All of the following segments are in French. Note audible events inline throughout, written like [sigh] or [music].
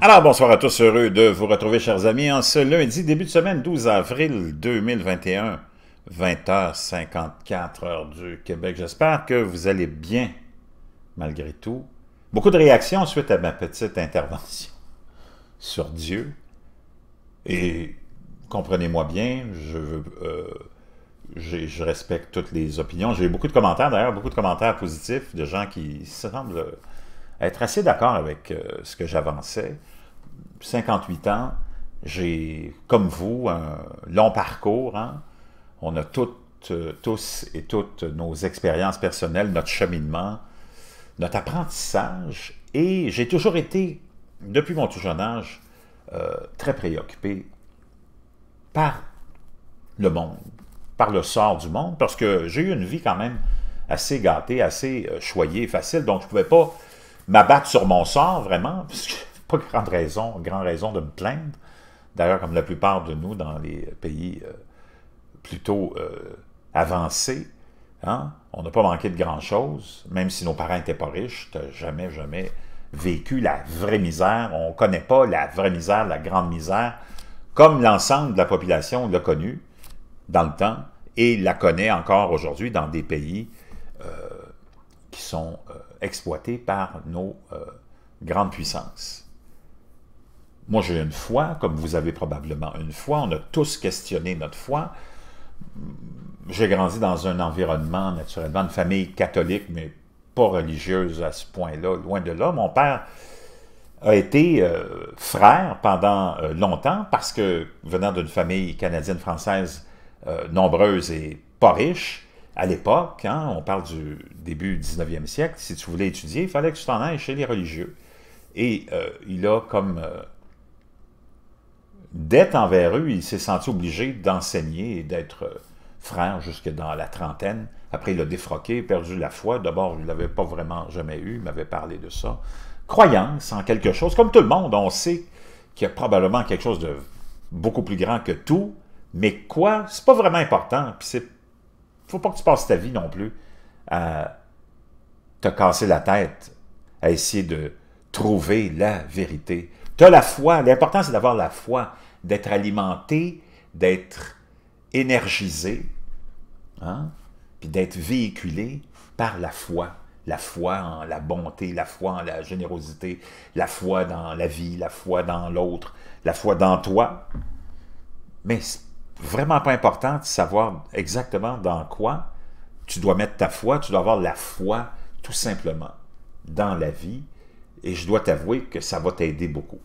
Alors, bonsoir à tous, heureux de vous retrouver, chers amis, en ce lundi, début de semaine, 12 avril 2021, 20h54 heure du Québec. J'espère que vous allez bien, malgré tout. Beaucoup de réactions suite à ma petite intervention [laughs] sur Dieu. Et comprenez-moi bien, je, euh, je respecte toutes les opinions. J'ai beaucoup de commentaires, d'ailleurs, beaucoup de commentaires positifs de gens qui semblent être assez d'accord avec euh, ce que j'avançais. 58 ans, j'ai, comme vous, un long parcours. Hein. On a toutes, euh, tous et toutes nos expériences personnelles, notre cheminement, notre apprentissage. Et j'ai toujours été, depuis mon tout jeune âge, euh, très préoccupé par le monde, par le sort du monde, parce que j'ai eu une vie quand même assez gâtée, assez euh, choyée, facile, donc je ne pouvais pas m'abattre sur mon sort vraiment, parce que pas grande raison, grande raison de me plaindre. D'ailleurs, comme la plupart de nous dans les pays euh, plutôt euh, avancés, hein, on n'a pas manqué de grand-chose, même si nos parents n'étaient pas riches, tu jamais, jamais vécu la vraie misère. On ne connaît pas la vraie misère, la grande misère, comme l'ensemble de la population l'a connue dans le temps et la connaît encore aujourd'hui dans des pays euh, qui sont exploités par nos grandes puissances. Moi, j'ai une foi, comme vous avez probablement une foi. On a tous questionné notre foi. J'ai grandi dans un environnement, naturellement, une famille catholique, mais pas religieuse à ce point-là, loin de là. Mon père a été euh, frère pendant euh, longtemps parce que, venant d'une famille canadienne-française euh, nombreuse et pas riche, à l'époque, hein, on parle du début du 19e siècle, si tu voulais étudier, il fallait que tu t'en ailles chez les religieux. Et il a comme D'être envers eux, il s'est senti obligé d'enseigner et d'être euh, frère jusque dans la trentaine. Après, il a défroqué, perdu la foi. D'abord, il ne l'avait pas vraiment jamais eu, il m'avait parlé de ça. Croyance en quelque chose. Comme tout le monde, on sait qu'il y a probablement quelque chose de beaucoup plus grand que tout, mais quoi, c'est pas vraiment important. Puis ne faut pas que tu passes ta vie non plus à te casser la tête, à essayer de trouver la vérité. Tu as la foi. L'important, c'est d'avoir la foi, d'être alimenté, d'être énergisé, hein? puis d'être véhiculé par la foi. La foi en la bonté, la foi en la générosité, la foi dans la vie, la foi dans l'autre, la foi dans toi. Mais c'est vraiment pas important de savoir exactement dans quoi tu dois mettre ta foi, tu dois avoir la foi tout simplement dans la vie. Et je dois t'avouer que ça va t'aider beaucoup.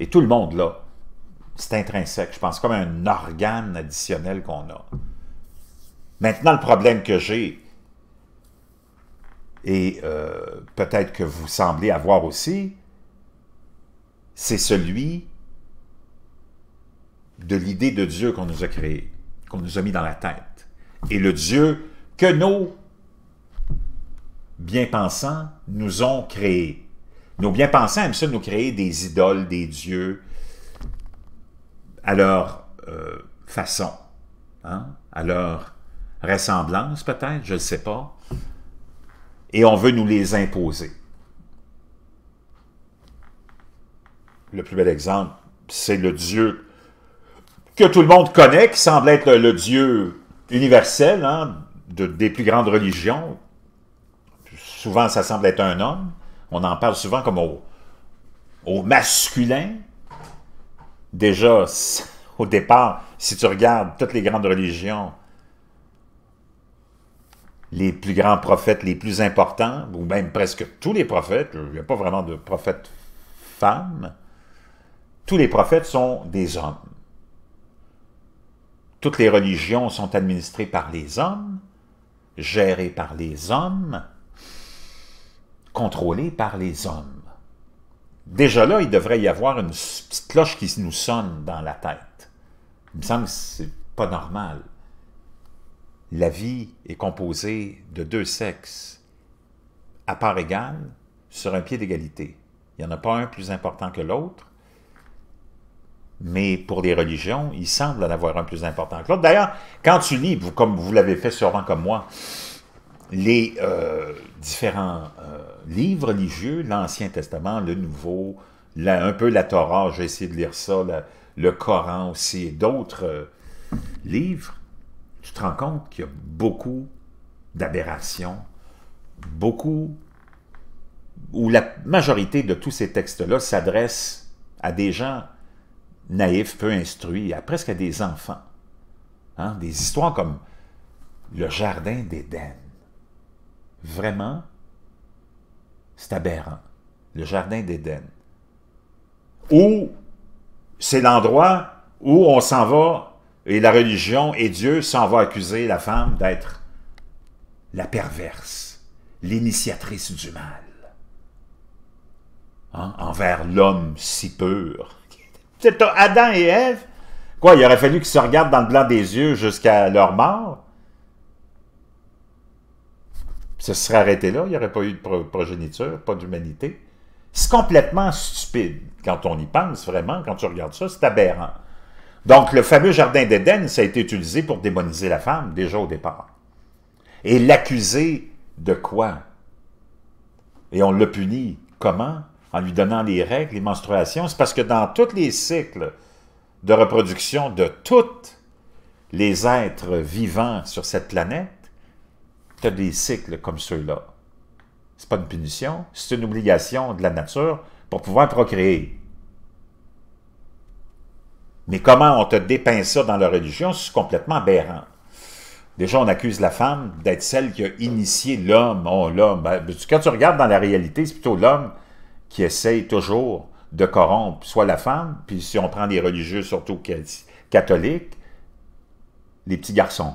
Et tout le monde là, c'est intrinsèque, je pense, comme un organe additionnel qu'on a. Maintenant, le problème que j'ai, et euh, peut-être que vous semblez avoir aussi, c'est celui de l'idée de Dieu qu'on nous a créé, qu'on nous a mis dans la tête. Et le Dieu que nos bien-pensants nous ont créé. Nos bien-pensants aiment ça nous créer des idoles, des dieux, à leur euh, façon, hein, à leur ressemblance peut-être, je ne sais pas. Et on veut nous les imposer. Le plus bel exemple, c'est le Dieu que tout le monde connaît, qui semble être le Dieu universel hein, des plus grandes religions. Souvent, ça semble être un homme on en parle souvent comme au, masculin. Déjà, [laughs] au départ, si tu regardes toutes les grandes religions, les plus grands prophètes, les plus importants, ou même presque tous les prophètes, il n'y a pas vraiment de prophètes femmes, tous les prophètes sont des hommes. Toutes les religions sont administrées par les hommes, gérées par les hommes, Contrôlé par les hommes. Déjà là, il devrait y avoir une petite cloche qui nous sonne dans la tête. Il me semble que c'est pas normal. La vie est composée de deux sexes à part égale sur un pied d'égalité. Il n'y en a pas un plus important que l'autre, mais pour les religions, il semble en avoir un plus important que l'autre. D'ailleurs, quand tu lis, comme vous l'avez fait sûrement comme moi, les euh, différents euh, livres religieux, l'Ancien Testament, le Nouveau, un peu la Torah, j'ai essayé de lire ça, le Coran aussi, et d'autres euh, livres, tu te rends compte qu'il y a beaucoup d'aberrations, beaucoup, où la majorité de tous ces textes-là s'adressent à des gens naïfs, peu instruits, à presque des enfants. Hein, des histoires comme le jardin d'Éden. Vraiment, c'est aberrant. Le jardin d'Éden. Où c'est l'endroit où on s'en va et la religion et Dieu s'en va accuser la femme d'être la perverse, l'initiatrice du mal. Hein, envers l'homme si pur. Adam et Ève, quoi, il aurait fallu qu'ils se regardent dans le blanc des yeux jusqu'à leur mort? ça se serait arrêté là, il n'y aurait pas eu de progéniture, pas d'humanité. C'est complètement stupide quand on y pense vraiment, quand tu regardes ça, c'est aberrant. Donc, le fameux jardin d'Éden, ça a été utilisé pour démoniser la femme déjà au départ. Et l'accuser de quoi? Et on l'a punit Comment? En lui donnant les règles, les menstruations. C'est parce que dans tous les cycles de reproduction de tous les êtres vivants sur cette planète, tu as des cycles comme ceux-là. C'est pas une punition, c'est une obligation de la nature pour pouvoir procréer. Mais comment on te dépeint ça dans la religion, c'est complètement aberrant. Déjà, on accuse la femme d'être celle qui a initié l'homme. Oh, l'homme. Ben, ben, quand tu regardes dans la réalité, c'est plutôt l'homme qui essaye toujours de corrompre soit la femme, puis si on prend les religieux, surtout catholiques, les petits garçons.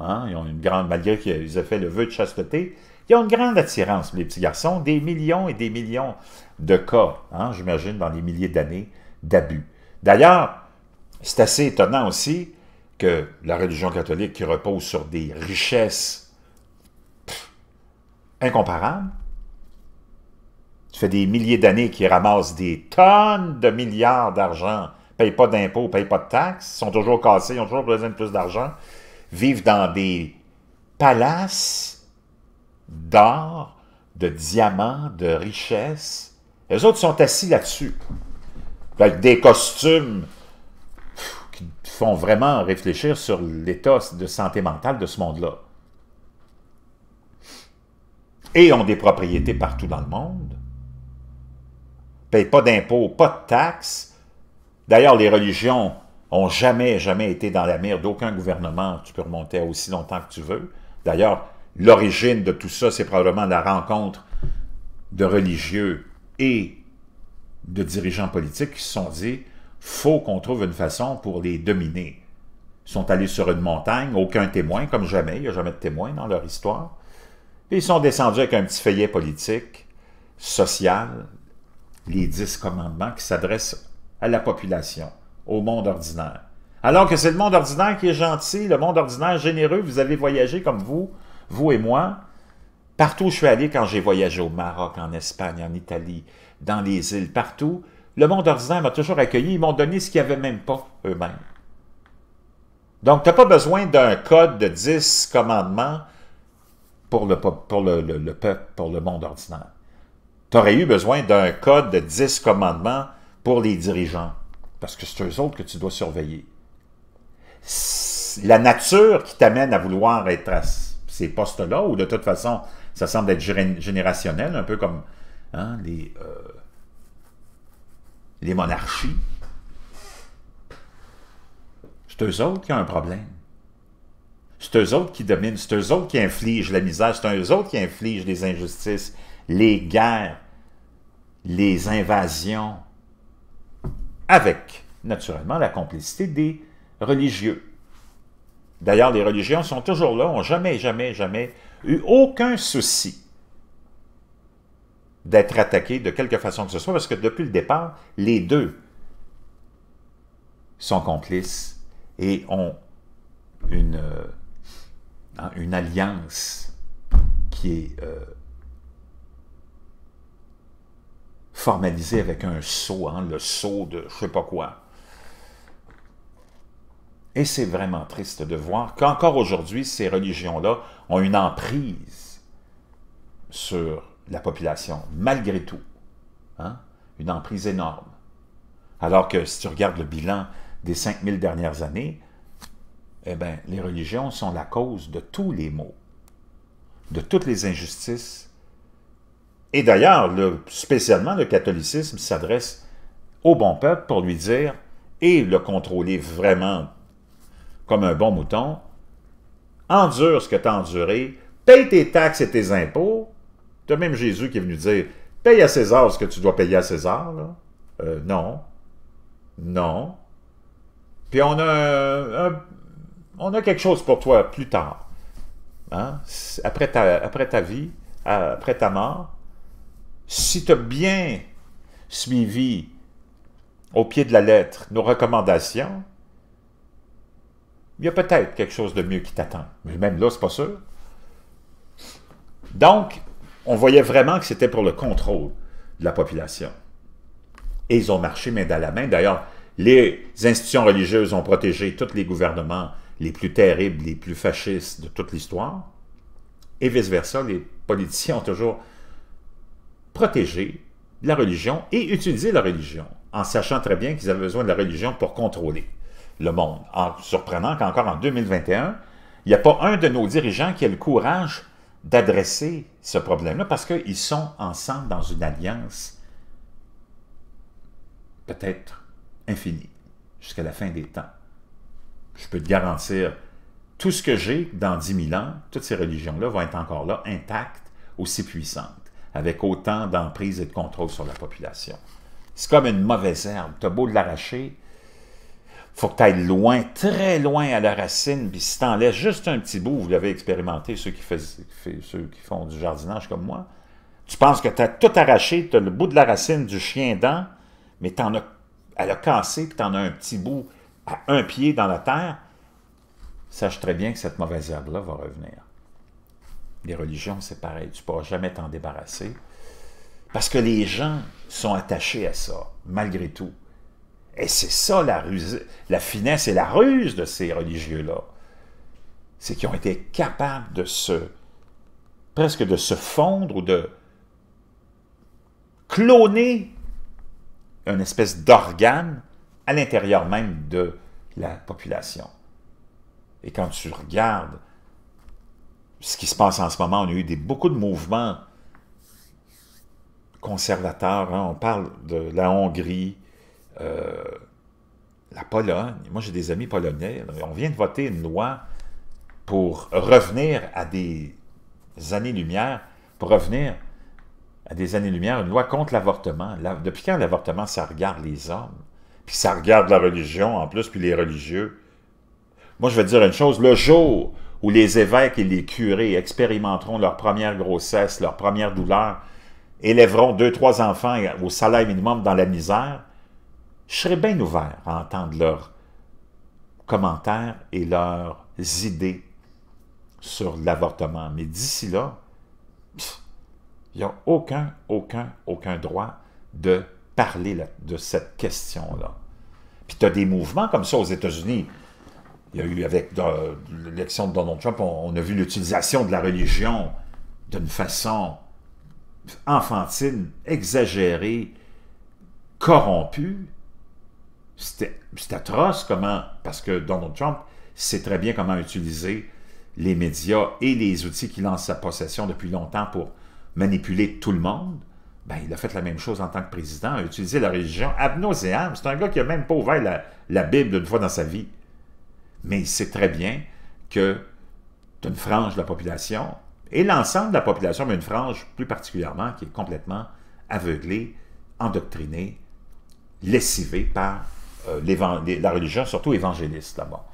Hein? Il ont une grande, malgré qu'ils aient fait le vœu de chasteté, ils ont une grande attirance, les petits garçons, des millions et des millions de cas, hein? j'imagine, dans les milliers d'années d'abus. D'ailleurs, c'est assez étonnant aussi que la religion catholique qui repose sur des richesses incomparables, ça fait des milliers d'années qui ramassent des tonnes de milliards d'argent, payent pas d'impôts, payent pas de taxes, sont toujours cassés, ils ont toujours besoin de plus d'argent vivent dans des palaces d'or, de diamants, de richesses. Les autres sont assis là-dessus, avec des costumes qui font vraiment réfléchir sur l'état de santé mentale de ce monde-là. Et ont des propriétés partout dans le monde. payent pas d'impôts, pas de taxes. D'ailleurs, les religions ont jamais, jamais été dans la mire d'aucun gouvernement. Tu peux remonter aussi longtemps que tu veux. D'ailleurs, l'origine de tout ça, c'est probablement la rencontre de religieux et de dirigeants politiques qui se sont dit « faut qu'on trouve une façon pour les dominer ». Ils sont allés sur une montagne, aucun témoin, comme jamais, il n'y a jamais de témoin dans leur histoire. Et ils sont descendus avec un petit feuillet politique, social, les dix commandements qui s'adressent à la population au monde ordinaire. Alors que c'est le monde ordinaire qui est gentil, le monde ordinaire généreux. Vous avez voyagé comme vous, vous et moi. Partout où je suis allé quand j'ai voyagé au Maroc, en Espagne, en Italie, dans les îles, partout, le monde ordinaire m'a toujours accueilli. Ils m'ont donné ce qu'il n'y avait même pas eux-mêmes. Donc, tu n'as pas besoin d'un code de 10 commandements pour le, le peuple, pour le monde ordinaire. Tu aurais eu besoin d'un code de 10 commandements pour les dirigeants parce que c'est eux autres que tu dois surveiller. La nature qui t'amène à vouloir être à ces postes-là, ou de toute façon, ça semble être générationnel, un peu comme hein, les, euh, les monarchies. C'est eux autres qui ont un problème. C'est eux autres qui dominent, c'est eux autres qui infligent la misère, c'est eux autres qui infligent les injustices, les guerres, les invasions, avec, naturellement, la complicité des religieux. D'ailleurs, les religions sont toujours là, ont jamais, jamais, jamais eu aucun souci d'être attaquées de quelque façon que ce soit, parce que depuis le départ, les deux sont complices et ont une, euh, hein, alliance qui est euh, formalisé avec un saut, hein, le saut de je sais pas quoi. Et c'est vraiment triste de voir qu'encore aujourd'hui, ces religions-là ont une emprise sur la population, malgré tout. Hein, une emprise énorme. Alors que si tu regardes le bilan des 5000 dernières années, eh bien, les religions sont la cause de tous les maux, de toutes les injustices, et d'ailleurs, spécialement, le catholicisme s'adresse au bon peuple pour lui dire et le contrôler vraiment comme un bon mouton. Endure ce que tu as enduré, paye tes taxes et tes impôts. Tu même Jésus qui est venu dire paye à César ce que tu dois payer à César. Euh, non. Non. Puis on a, on a quelque chose pour toi plus tard. Hein. Après, après ta vie, euh, après ta mort, si tu as bien suivi au pied de la lettre nos recommandations, il y a peut-être quelque chose de mieux qui t'attend. Mais même là, n'est pas sûr. Donc, on voyait vraiment que c'était pour le contrôle de la population. Et ils ont marché main dans la main. D'ailleurs, les institutions religieuses ont protégé tous les gouvernements les plus terribles, les plus fascistes de toute l'histoire. Et vice-versa, les politiciens ont toujours protéger la religion et utiliser la religion, en sachant très bien qu'ils avaient besoin de la religion pour contrôler le monde. En surprenant qu'encore en 2021, il n'y a pas un de nos dirigeants qui a le courage d'adresser ce problème-là parce qu'ils sont ensemble dans une alliance peut-être infinie jusqu'à la fin des temps. Je peux te garantir, tout ce que j'ai dans 10 000 ans, toutes ces religions-là vont être encore là, intactes, aussi puissantes avec autant d'emprise et de contrôle sur la population. C'est comme une mauvaise herbe. Tu as beau de l'arracher, faut que tu ailles loin, très loin à la racine, puis si en laisses juste un petit bout, vous l'avez expérimenté, ceux qui, ceux qui, font du jardinage comme moi, tu penses que tu as tout arraché, tu as le bout de la racine du chien dent, mais en as, elle a cassé, puis tu en as un petit bout à un pied dans la terre, sache très bien que cette mauvaise herbe-là va revenir. Les religions, c'est pareil. Tu ne pourras jamais t'en débarrasser. Parce que les gens sont attachés à ça, malgré tout. Et c'est ça la, ruse, la finesse et la ruse de ces religieux-là. C'est qu'ils ont été capables de se, presque de se fondre ou de cloner une espèce d'organe à l'intérieur même de la population. Et quand tu regardes ce qui se passe en ce moment. On a eu beaucoup de mouvements conservateurs. Hein. On parle de la Hongrie, euh, la Pologne. Moi, j'ai des amis polonais. On vient de voter une loi pour revenir à des années-lumière, pour revenir à des années-lumière, une loi contre l'avortement. Depuis quand l'avortement, ça regarde les hommes? Puis ça regarde la religion en plus, puis les religieux. Moi, je vais te dire une chose, le jour où les évêques et les curés expérimenteront leur première grossesse, leur première douleur, élèveront deux, trois enfants au salaire minimum dans la misère, je serais bien ouvert à entendre leurs commentaires et leurs idées sur l'avortement. Mais d'ici là, il ils a aucun, aucun, aucun droit de parler de cette question-là. Puis tu as des mouvements comme ça aux États-Unis. Il y a eu, avec l'élection de Donald Trump, on, a vu l'utilisation de la religion d'une façon enfantine, exagérée, corrompue. C'est atroce comment, parce que Donald Trump sait très bien comment utiliser les médias et les outils qu'il a en sa possession depuis longtemps pour manipuler tout le monde. Ben, il a fait la même chose en tant que président, a utilisé la religion ad C'est un gars qui n'a même pas ouvert la Bible une fois dans sa vie mais il sait très bien que une frange de la population et l'ensemble de la population, mais une frange plus particulièrement qui est complètement aveuglée, endoctrinée, lessivée par euh, la religion, surtout évangéliste là-bas.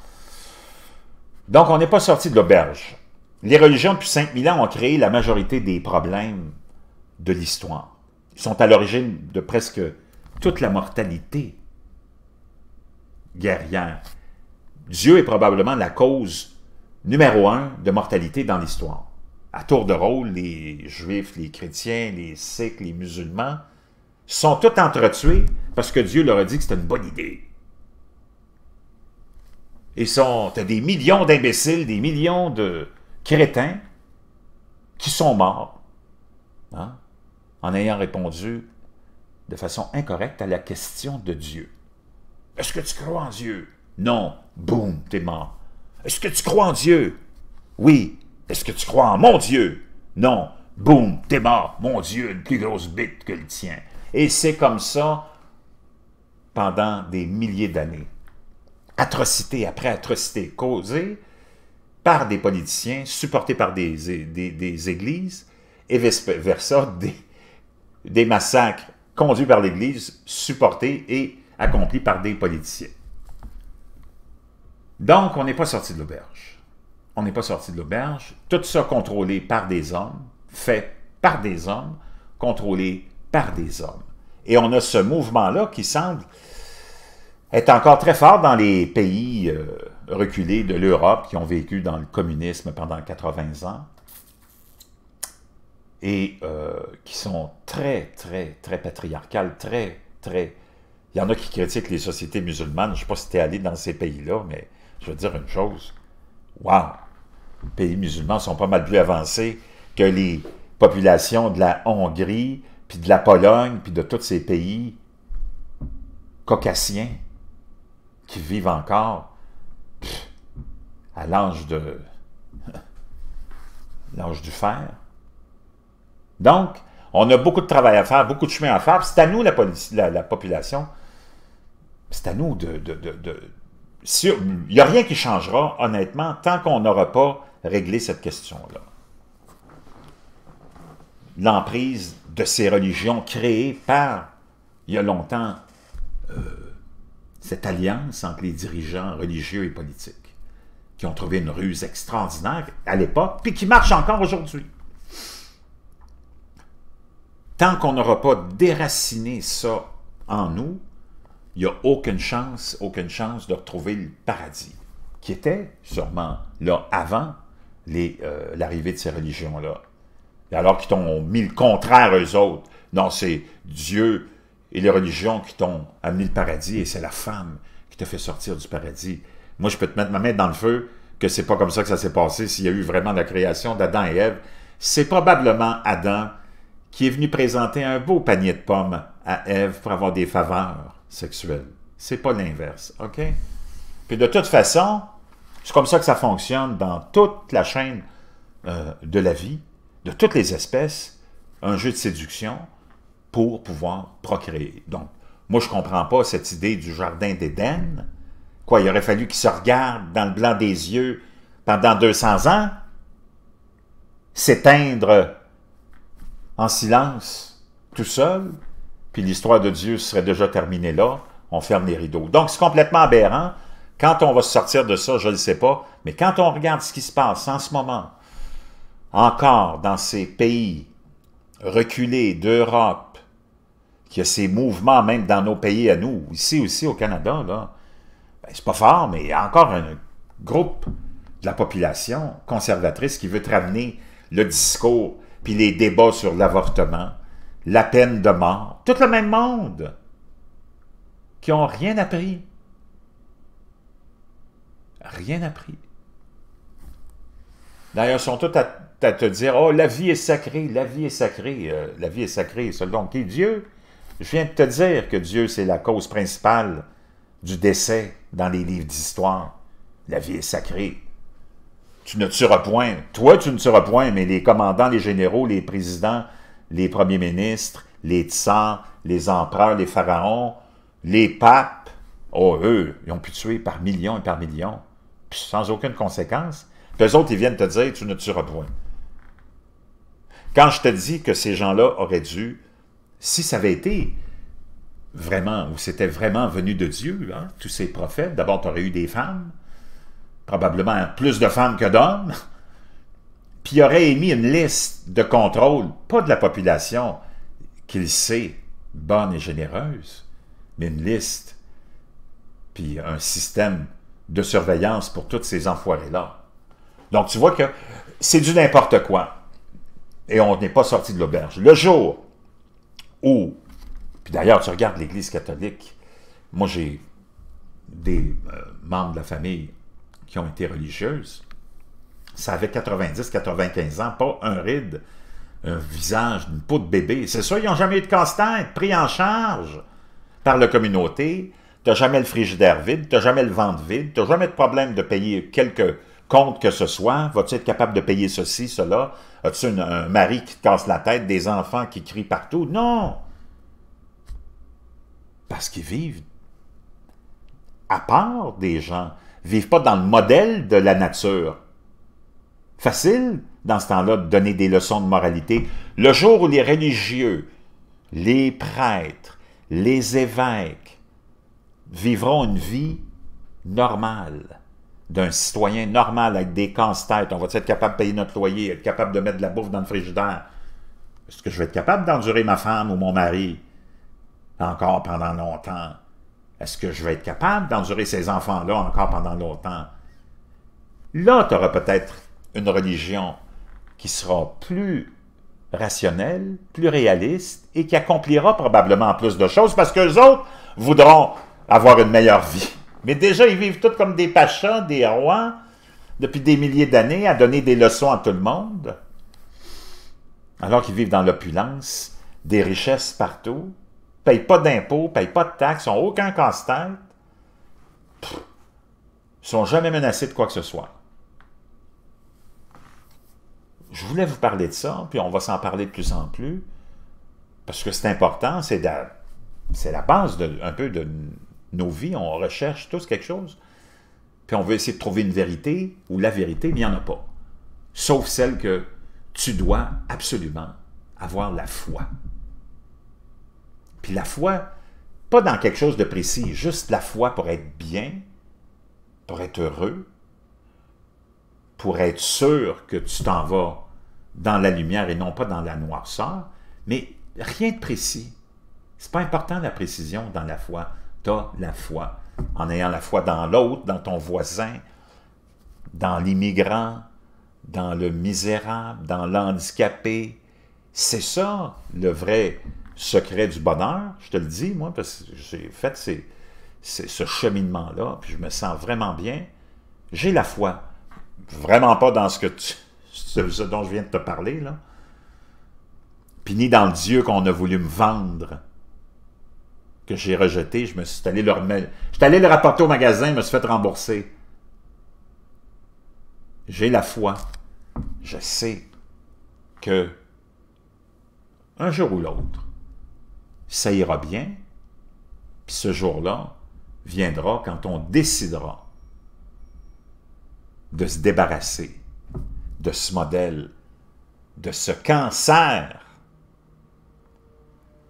Donc on n'est pas sorti de l'auberge. Les religions depuis 5000 ans ont créé la majorité des problèmes de l'histoire. Ils sont à l'origine de presque toute la mortalité guerrière Dieu est probablement la cause numéro un de mortalité dans l'histoire. À tour de rôle, les Juifs, les chrétiens, les Sikhs, les musulmans sont tous entretués parce que Dieu leur a dit que c'était une bonne idée. Ils sont des millions d'imbéciles, des millions de crétins qui sont morts hein, en ayant répondu de façon incorrecte à la question de Dieu. Est-ce que tu crois en Dieu? Non. Boum, t'es mort. Est-ce que tu crois en Dieu? Oui. Est-ce que tu crois en mon Dieu? Non. Boum, t'es mort. Mon Dieu, une plus grosse bite que le tien. Et c'est comme ça pendant des milliers d'années. Atrocité après atrocité causée par des politiciens, supportés par des, des, églises, et vers ça, des, des massacres conduits par l'Église, supportés et accomplis par des politiciens. Donc, on n'est pas sorti de l'auberge. On n'est pas sorti de l'auberge. Tout ça contrôlé par des hommes, fait par des hommes, contrôlé par des hommes. Et on a ce mouvement-là qui semble être encore très fort dans les pays euh, reculés de l'Europe qui ont vécu dans le communisme pendant 80 ans et euh, qui sont très, très, très patriarcales, très, très... Il y en a qui critiquent les sociétés musulmanes. Je ne sais pas si tu es allé dans ces pays-là, mais je veux dire une chose. Wow! Les pays musulmans sont pas mal plus avancés que les populations de la Hongrie, puis de la Pologne, puis de tous ces pays caucasiens qui vivent encore à l'âge de... [laughs] l'âge du fer. Donc, on a beaucoup de travail à faire, beaucoup de chemin à faire. C'est à nous, la, population, c'est à nous de il n'y a rien qui changera, honnêtement, tant qu'on n'aura pas réglé cette question-là. L'emprise de ces religions créées par, il y a longtemps, euh, cette alliance entre les dirigeants religieux et politiques, qui ont trouvé une ruse extraordinaire à l'époque, puis qui marche encore aujourd'hui. Tant qu'on n'aura pas déraciné ça en nous, il n'y a aucune chance, aucune chance de retrouver le paradis, qui était sûrement là avant euh, l'arrivée de ces religions-là. Alors qu'ils t'ont mis le contraire eux autres. Non, c'est Dieu et les religions qui t'ont amené le paradis et c'est la femme qui t'a fait sortir du paradis. Moi, je peux te mettre ma main dans le feu que c'est pas comme ça que ça s'est passé s'il y a eu vraiment la création d'Adam et Ève. C'est probablement Adam qui est venu présenter un beau panier de pommes à Ève pour avoir des faveurs sexuel. C'est pas l'inverse, OK? Puis de toute façon, c'est comme ça que ça fonctionne dans toute la chaîne euh, de la vie, de toutes les espèces, un jeu de séduction pour pouvoir procréer. Donc, moi, je comprends pas cette idée du jardin d'Éden. Quoi, il aurait fallu qu'il se regarde dans le blanc des yeux pendant 200 ans, s'éteindre en silence, tout seul, puis l'histoire de Dieu serait déjà terminée là, on ferme les rideaux. Donc, c'est complètement aberrant. Quand on va se sortir de ça, je ne sais pas, mais quand on regarde ce qui se passe en ce moment, encore dans ces pays reculés d'Europe, qui a ces mouvements même dans nos pays à nous, ici aussi au Canada, ben, c'est pas fort, mais il y a encore un groupe de la population conservatrice qui veut ramener le discours puis les débats sur l'avortement, la peine de mort, tout le même monde, qui n'ont rien appris. Rien appris. D'ailleurs, ils sont tous à, te dire, oh, la vie est sacrée, la vie est sacrée, euh, la vie est sacrée, selon qui Dieu. Je viens de te dire que Dieu, c'est la cause principale du décès dans les livres d'histoire. La vie est sacrée. Tu ne tueras point. Toi, tu ne tueras point, mais les commandants, les généraux, les présidents, les premiers ministres, les tsars, les empereurs, les pharaons, les papes, oh, eux, ils ont pu tuer par millions et par millions, sans aucune conséquence. Puis eux autres, ils viennent te dire, tu ne tueras point. Quand je te dis que ces gens-là auraient dû, si ça avait été vraiment, ou c'était vraiment venu de Dieu, hein, tous ces prophètes, d'abord, tu aurais eu des femmes, probablement plus de femmes que d'hommes, puis il aurait émis une liste de contrôle, pas de la population, qu'il sait bonne et généreuse, mais une liste, puis un système de surveillance pour toutes ces enfoirés-là. Donc tu vois que c'est du n'importe quoi. Et on n'est pas sorti de l'auberge. Le jour où, puis d'ailleurs tu regardes l'Église catholique, moi j'ai des euh, membres de la famille qui ont été religieuses, ça avait 90-95 ans, pas un ride, un visage, une peau de bébé. C'est ça, ils n'ont jamais eu de casse-tête, pris en charge par la communauté. Tu jamais le frigidaire vide, tu n'as jamais le ventre vide, tu n'as jamais de problème de payer quelques comptes que ce soit. Vas-tu être capable de payer ceci, cela? As-tu un mari qui te casse la tête, des enfants qui crient partout? Non! Parce qu'ils vivent à part des gens, vivent pas dans le modèle de la nature facile, dans ce temps-là, de donner des leçons de moralité. Le jour où les religieux, les prêtres, les évêques vivront une vie normale, d'un citoyen normal avec des casse-têtes, on va être capable de payer notre loyer, être capable de mettre de la bouffe dans le frigidaire. Est-ce que je vais être capable d'endurer ma femme ou mon mari encore pendant longtemps? Est-ce que je vais être capable d'endurer ces enfants-là encore pendant longtemps? Là, tu auras peut-être une religion qui sera plus rationnelle, plus réaliste et qui accomplira probablement plus de choses parce que les autres voudront avoir une meilleure vie. Mais déjà, ils vivent tous comme des pachas, des rois, depuis des milliers d'années, à donner des leçons à tout le monde, alors qu'ils vivent dans l'opulence, des richesses partout, payent pas d'impôts, payent pas de taxes, n'ont aucun casse-tête, sont jamais menacés de quoi que ce soit je voulais vous parler de ça, puis on va s'en parler de plus en plus, parce que c'est important, c'est la, la base un peu de nos vies, on recherche tous quelque chose, puis on veut essayer de trouver une vérité, ou la vérité, mais il n'y en a pas. Sauf celle que tu dois absolument avoir la foi. Puis la foi, pas dans quelque chose de précis, juste la foi pour être bien, pour être heureux, pour être sûr que tu t'en vas dans la lumière et non pas dans la noirceur, mais rien de précis. C'est pas important la précision dans la foi. Tu as la foi. En ayant la foi dans l'autre, dans ton voisin, dans l'immigrant, dans le misérable, dans l'handicapé. C'est ça le vrai secret du bonheur, je te le dis, moi, parce que j'ai fait ces, ce cheminement-là, puis je me sens vraiment bien. J'ai la foi. Vraiment pas dans ce que tu ce dont je viens de te parler, là. Puis ni dans le Dieu qu'on a voulu me vendre, que j'ai rejeté, je me suis allé leur Je suis allé le rapporter au magasin, je me suis fait rembourser. J'ai la foi. Je sais que un jour ou l'autre, ça ira bien, puis ce jour-là viendra quand on décidera de se débarrasser de ce modèle, de ce cancer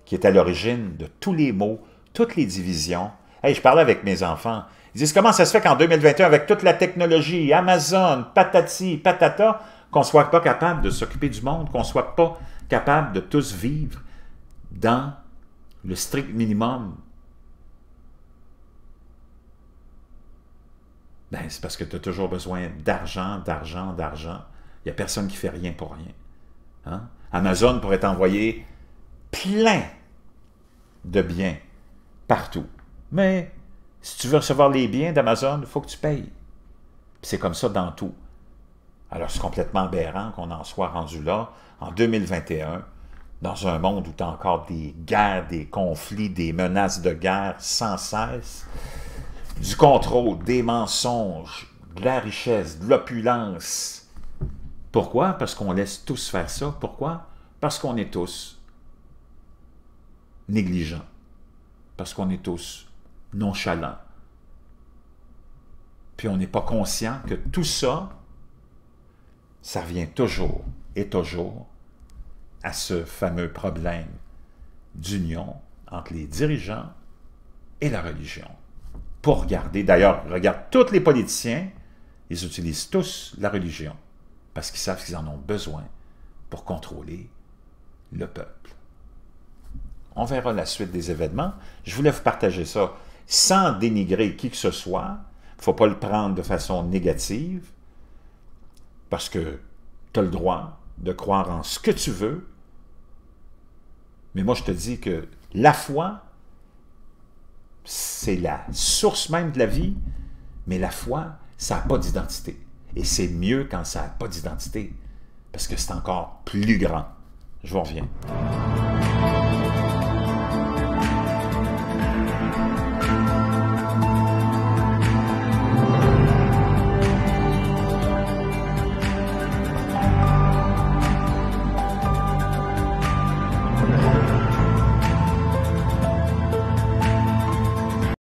qui est à l'origine de tous les maux, toutes les divisions. Hey, je parlais avec mes enfants. Ils disent comment ça se fait qu'en 2021, avec toute la technologie, Amazon, patati, patata, qu'on ne soit pas capable de s'occuper du monde, qu'on ne soit pas capable de tous vivre dans le strict minimum. Ben, c'est parce que tu as toujours besoin d'argent, d'argent, d'argent. Il n'y a personne qui fait rien pour rien. Hein? Amazon pourrait t'envoyer plein de biens partout. Mais si tu veux recevoir les biens d'Amazon, il faut que tu payes. C'est comme ça dans tout. Alors c'est complètement aberrant qu'on en soit rendu là en 2021, dans un monde où tu as encore des guerres, des conflits, des menaces de guerre sans cesse, du contrôle, des mensonges, de la richesse, de l'opulence, pourquoi? Parce qu'on laisse tous faire ça. Pourquoi? Parce qu'on est tous négligents. Parce qu'on est tous nonchalants. Puis on n'est pas conscient que tout ça, ça revient toujours et toujours à ce fameux problème d'union entre les dirigeants et la religion. Pour regarder, d'ailleurs, regarde tous les politiciens, ils utilisent tous la religion parce qu'ils savent qu'ils en ont besoin pour contrôler le peuple. On verra la suite des événements. Je voulais vous partager ça sans dénigrer qui que ce soit. Il ne faut pas le prendre de façon négative parce que tu as le droit de croire en ce que tu veux. Mais moi, je te dis que la foi, c'est la source même de la vie, mais la foi, ça n'a pas d'identité. Et c'est mieux quand ça n'a pas d'identité, parce que c'est encore plus grand. Je vous reviens.